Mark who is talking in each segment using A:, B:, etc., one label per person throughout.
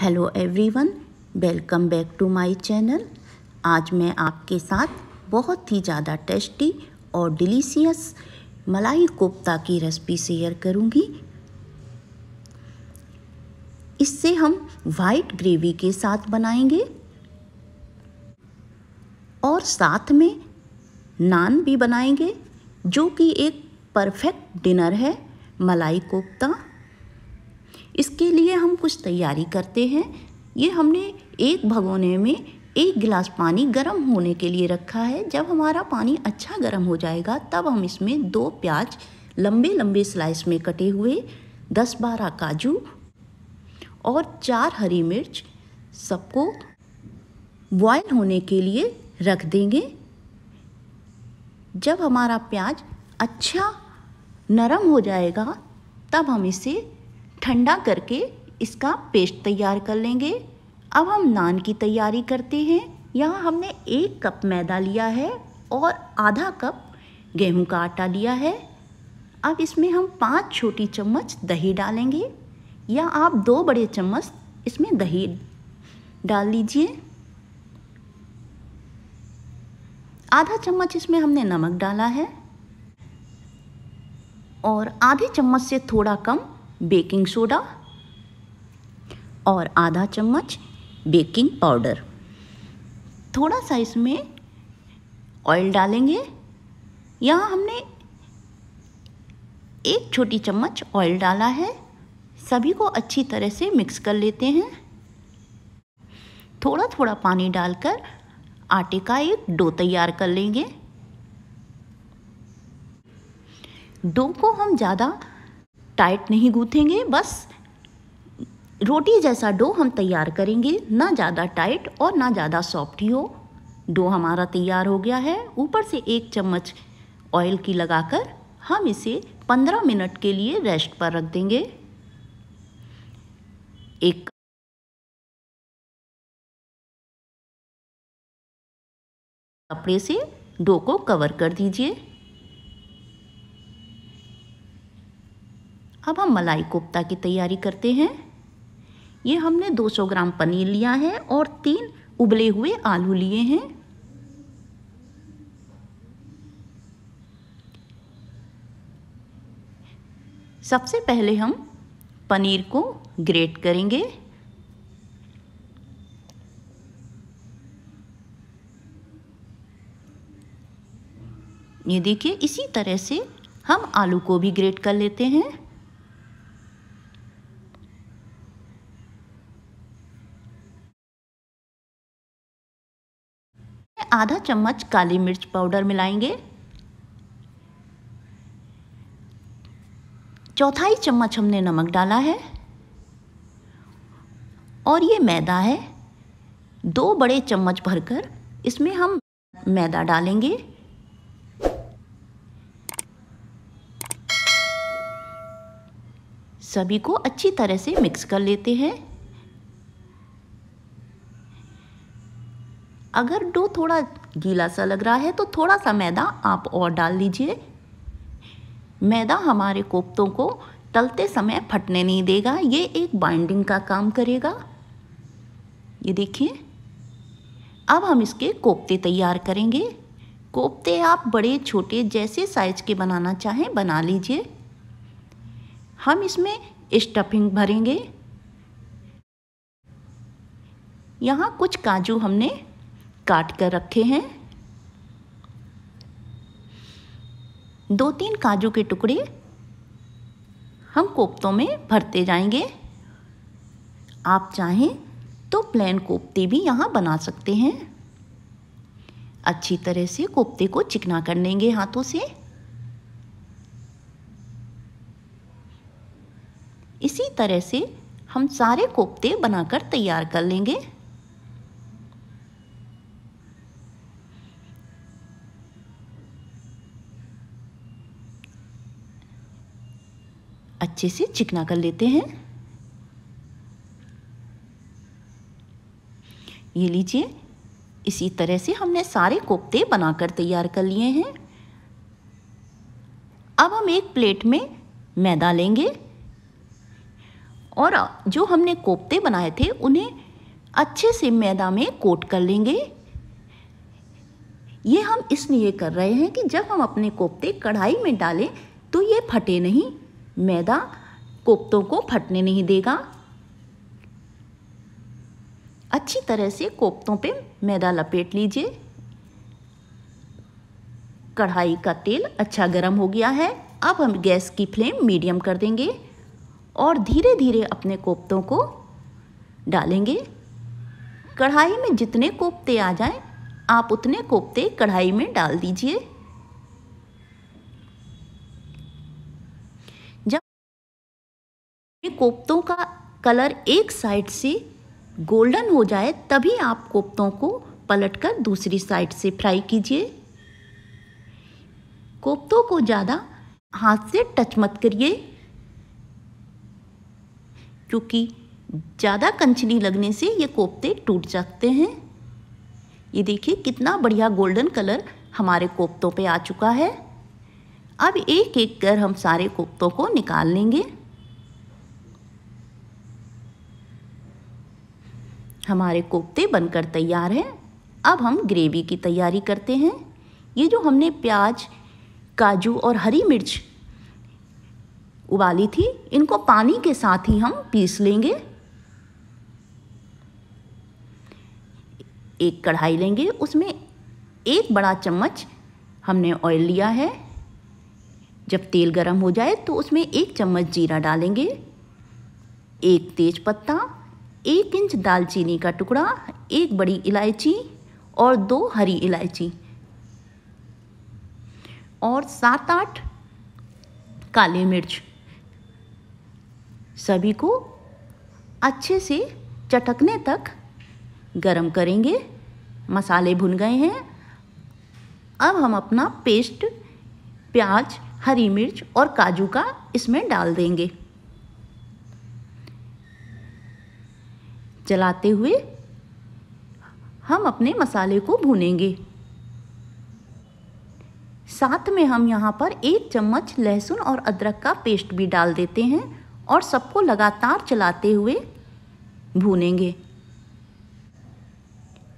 A: Hello everyone welcome back to my channel आज मैं आपके साथ बहुत ही ज़्यादा टेस्टी और डिलीशियस मलाई कोफ्ता की रेसिपी शेयर करूँगी इससे हम वाइट ग्रेवी के साथ बनाएंगे और साथ में नान भी बनाएंगे जो कि एक परफेक्ट डिनर है मलाई कोफ्ता इसके लिए हम कुछ तैयारी करते हैं ये हमने एक भगोने में एक गिलास पानी गर्म होने के लिए रखा है जब हमारा पानी अच्छा गर्म हो जाएगा तब हम इसमें दो प्याज लंबे लंबे स्लाइस में कटे हुए दस बारह काजू और चार हरी मिर्च सबको बॉयल होने के लिए रख देंगे जब हमारा प्याज अच्छा नरम हो जाएगा तब हम इसे ठंडा करके इसका पेस्ट तैयार कर लेंगे अब हम नान की तैयारी करते हैं यहाँ हमने एक कप मैदा लिया है और आधा कप गेहूं का आटा लिया है अब इसमें हम पाँच छोटी चम्मच दही डालेंगे या आप दो बड़े चम्मच इसमें दही डाल लीजिए आधा चम्मच इसमें हमने नमक डाला है और आधे चम्मच से थोड़ा कम बेकिंग सोडा और आधा चम्मच बेकिंग पाउडर थोड़ा सा इसमें ऑयल डालेंगे यहाँ हमने एक छोटी चम्मच ऑयल डाला है सभी को अच्छी तरह से मिक्स कर लेते हैं थोड़ा थोड़ा पानी डालकर आटे का एक डो तैयार कर लेंगे डो को हम ज़्यादा टाइट नहीं गूँथेंगे बस रोटी जैसा डो हम तैयार करेंगे ना ज़्यादा टाइट और ना ज़्यादा सॉफ्ट ही हो डो हमारा तैयार हो गया है ऊपर से एक चम्मच ऑयल की लगाकर हम इसे 15 मिनट के लिए रेस्ट पर रख देंगे एक कपड़े से डो को कवर कर दीजिए अब हम मलाई कोफ्ता की तैयारी करते हैं ये हमने 200 ग्राम पनीर लिया है और तीन उबले हुए आलू लिए हैं सबसे पहले हम पनीर को ग्रेट करेंगे ये देखिए इसी तरह से हम आलू को भी ग्रेट कर लेते हैं आधा चम्मच काली मिर्च पाउडर मिलाएंगे चौथाई चम्मच हमने नमक डाला है और ये मैदा है दो बड़े चम्मच भरकर इसमें हम मैदा डालेंगे सभी को अच्छी तरह से मिक्स कर लेते हैं अगर डो थोड़ा गीला सा लग रहा है तो थोड़ा सा मैदा आप और डाल लीजिए मैदा हमारे कोफ्तों को तलते समय फटने नहीं देगा ये एक बाइंडिंग का काम करेगा ये देखिए अब हम इसके कोफ्ते तैयार करेंगे कोफ्ते आप बड़े छोटे जैसे साइज के बनाना चाहें बना लीजिए हम इसमें स्टफिंग भरेंगे यहाँ कुछ काजू हमने काट कर रखे हैं दो तीन काजू के टुकड़े हम कोफ्तों में भरते जाएंगे आप चाहें तो प्लेन कोफ्ते भी यहाँ बना सकते हैं अच्छी तरह से कोफ्ते को चिकना कर लेंगे हाथों से इसी तरह से हम सारे कोफ्ते बनाकर तैयार कर लेंगे अच्छे से चिकना कर लेते हैं ये लीजिए इसी तरह से हमने सारे कोफ्ते बनाकर तैयार कर लिए हैं अब हम एक प्लेट में मैदा लेंगे और जो हमने कोफ्ते बनाए थे उन्हें अच्छे से मैदा में कोट कर लेंगे ये हम इसलिए कर रहे हैं कि जब हम अपने कोफ्ते कढ़ाई में डालें तो ये फटे नहीं मैदा कोफ्तों को फटने नहीं देगा अच्छी तरह से कोफ्तों पे मैदा लपेट लीजिए कढ़ाई का तेल अच्छा गर्म हो गया है अब हम गैस की फ्लेम मीडियम कर देंगे और धीरे धीरे अपने कोफ्तों को डालेंगे कढ़ाई में जितने कोफ्ते आ जाएं आप उतने कोफ्ते कढ़ाई में डाल दीजिए कोफ्तों का कलर एक साइड से गोल्डन हो जाए तभी आप कोफ्तों को पलटकर दूसरी साइड से फ्राई कीजिए कोफ्तों को ज़्यादा हाथ से टच मत करिए क्योंकि ज़्यादा कंचनी लगने से ये कोफ्ते टूट जाते हैं ये देखिए कितना बढ़िया गोल्डन कलर हमारे कोफ्तों पे आ चुका है अब एक एक कर हम सारे कोफ्तों को निकाल लेंगे हमारे कोफ्ते बनकर तैयार हैं अब हम ग्रेवी की तैयारी करते हैं ये जो हमने प्याज काजू और हरी मिर्च उबाली थी इनको पानी के साथ ही हम पीस लेंगे एक कढ़ाई लेंगे उसमें एक बड़ा चम्मच हमने ऑयल लिया है जब तेल गरम हो जाए तो उसमें एक चम्मच जीरा डालेंगे एक तेज पत्ता एक इंच दालचीनी का टुकड़ा एक बड़ी इलायची और दो हरी इलायची और सात आठ काली मिर्च सभी को अच्छे से चटकने तक गरम करेंगे मसाले भुन गए हैं अब हम अपना पेस्ट प्याज हरी मिर्च और काजू का इसमें डाल देंगे चलाते हुए हम अपने मसाले को भूनेंगे साथ में हम यहाँ पर एक चम्मच लहसुन और अदरक का पेस्ट भी डाल देते हैं और सबको लगातार चलाते हुए भूनेंगे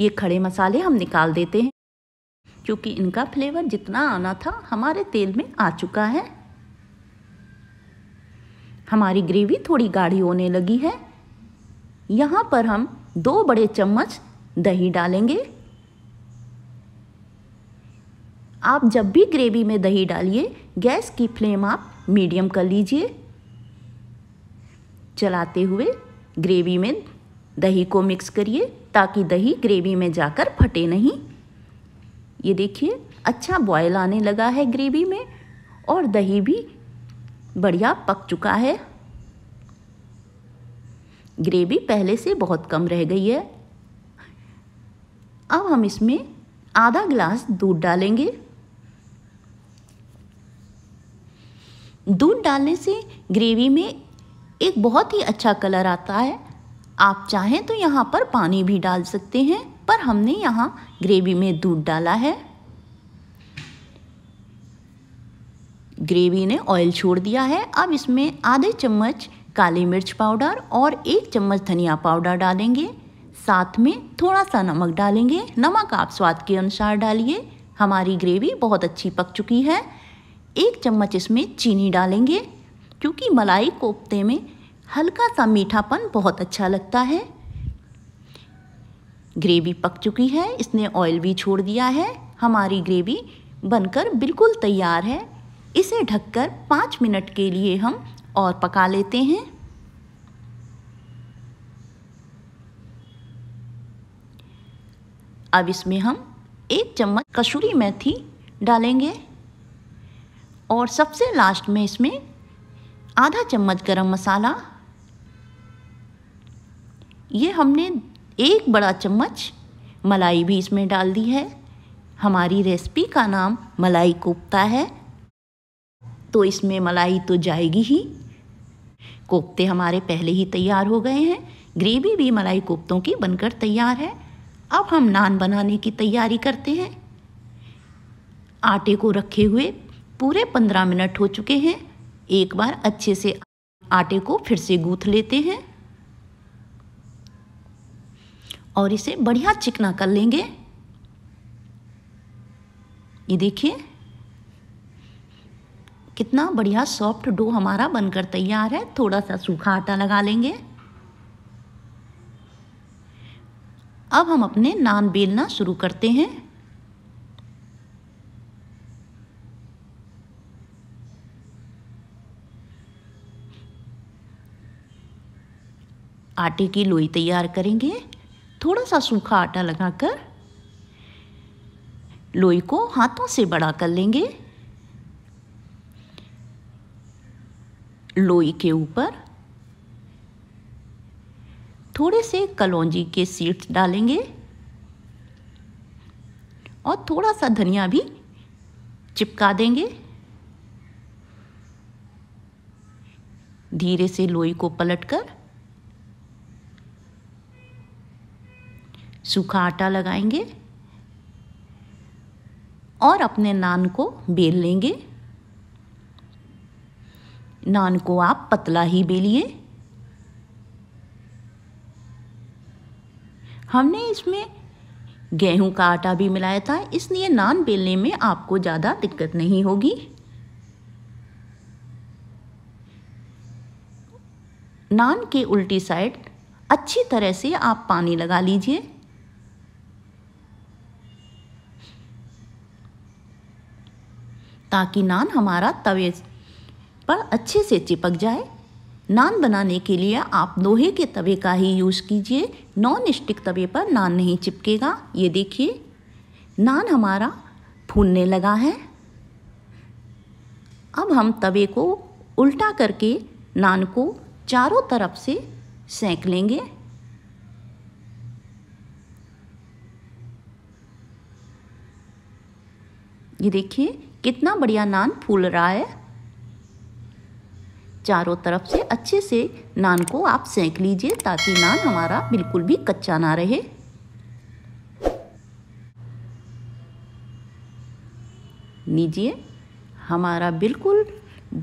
A: ये खड़े मसाले हम निकाल देते हैं क्योंकि इनका फ्लेवर जितना आना था हमारे तेल में आ चुका है हमारी ग्रेवी थोड़ी गाढ़ी होने लगी है यहाँ पर हम दो बड़े चम्मच दही डालेंगे आप जब भी ग्रेवी में दही डालिए गैस की फ्लेम आप मीडियम कर लीजिए चलाते हुए ग्रेवी में दही को मिक्स करिए ताकि दही ग्रेवी में जाकर फटे नहीं ये देखिए अच्छा बॉयल आने लगा है ग्रेवी में और दही भी बढ़िया पक चुका है ग्रेवी पहले से बहुत कम रह गई है अब हम इसमें आधा ग्लास दूध डालेंगे दूध डालने से ग्रेवी में एक बहुत ही अच्छा कलर आता है आप चाहें तो यहाँ पर पानी भी डाल सकते हैं पर हमने यहाँ ग्रेवी में दूध डाला है ग्रेवी ने ऑयल छोड़ दिया है अब इसमें आधे चम्मच काली मिर्च पाउडर और एक चम्मच धनिया पाउडर डालेंगे साथ में थोड़ा सा नमक डालेंगे नमक आप स्वाद के अनुसार डालिए हमारी ग्रेवी बहुत अच्छी पक चुकी है एक चम्मच इसमें चीनी डालेंगे क्योंकि मलाई कोफ्ते में हल्का सा मीठापन बहुत अच्छा लगता है ग्रेवी पक चुकी है इसने ऑयल भी छोड़ दिया है हमारी ग्रेवी बनकर बिल्कुल तैयार है इसे ढककर पाँच मिनट के लिए हम और पका लेते हैं अब इसमें हम एक चम्मच कसूरी मेथी डालेंगे और सबसे लास्ट में इसमें आधा चम्मच गरम मसाला ये हमने एक बड़ा चम्मच मलाई भी इसमें डाल दी है हमारी रेसिपी का नाम मलाई कोफ्ता है तो इसमें मलाई तो जाएगी ही कोफ्ते हमारे पहले ही तैयार हो गए हैं ग्रेवी भी मलाई कोफ्तों की बनकर तैयार है अब हम नान बनाने की तैयारी करते हैं आटे को रखे हुए पूरे पंद्रह मिनट हो चुके हैं एक बार अच्छे से आटे को फिर से गूँथ लेते हैं और इसे बढ़िया चिकना कर लेंगे ये देखिए कितना बढ़िया सॉफ्ट डो हमारा बनकर तैयार है थोड़ा सा सूखा आटा लगा लेंगे अब हम अपने नान बेलना शुरू करते हैं आटे की लोई तैयार करेंगे थोड़ा सा सूखा आटा लगाकर लोई को हाथों से बड़ा कर लेंगे लोई के ऊपर थोड़े से कलौजी के सीड्स डालेंगे और थोड़ा सा धनिया भी चिपका देंगे धीरे से लोई को पलटकर सूखा आटा लगाएंगे और अपने नान को बेल लेंगे नान को आप पतला ही बेलिए हमने इसमें गेहूं का आटा भी मिलाया था इसलिए नान बेलने में आपको ज़्यादा दिक्कत नहीं होगी नान के उल्टी साइड अच्छी तरह से आप पानी लगा लीजिए ताकि नान हमारा तवे पर अच्छे से चिपक जाए नान बनाने के लिए आप लोहे के तवे का ही यूज़ कीजिए नॉन स्टिक तवे पर नान नहीं चिपकेगा ये देखिए नान हमारा फूलने लगा है अब हम तवे को उल्टा करके नान को चारों तरफ से सेंक लेंगे ये देखिए कितना बढ़िया नान फूल रहा है चारों तरफ से अच्छे से नान को आप सेंक लीजिए ताकि नान हमारा बिल्कुल भी कच्चा ना रहे लीजिए हमारा बिल्कुल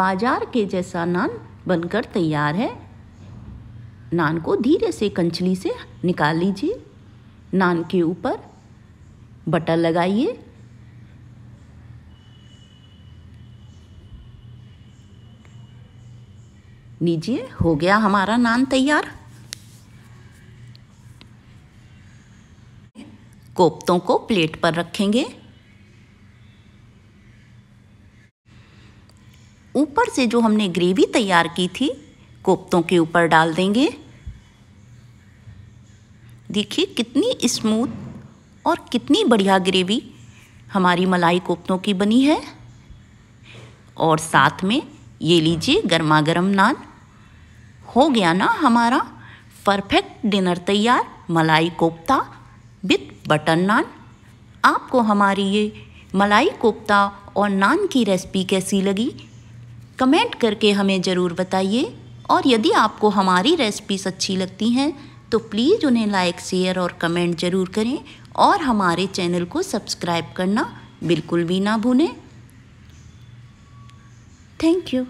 A: बाजार के जैसा नान बनकर तैयार है नान को धीरे से कंचली से निकाल लीजिए नान के ऊपर बटर लगाइए लीजिए हो गया हमारा नान तैयार कोफ्तों को प्लेट पर रखेंगे ऊपर से जो हमने ग्रेवी तैयार की थी कोफ्तों के ऊपर डाल देंगे देखिए कितनी स्मूथ और कितनी बढ़िया ग्रेवी हमारी मलाई कोफ्तों की बनी है और साथ में ये लीजिए गर्मा गर्म नान हो गया ना हमारा परफेक्ट डिनर तैयार मलाई कोफ्ता विथ बटर नान आपको हमारी ये मलाई कोफ्ता और नान की रेसिपी कैसी लगी कमेंट करके हमें ज़रूर बताइए और यदि आपको हमारी रेसिपीज अच्छी लगती हैं तो प्लीज़ उन्हें लाइक शेयर और कमेंट ज़रूर करें और हमारे चैनल को सब्सक्राइब करना बिल्कुल भी ना भूलें Thank you.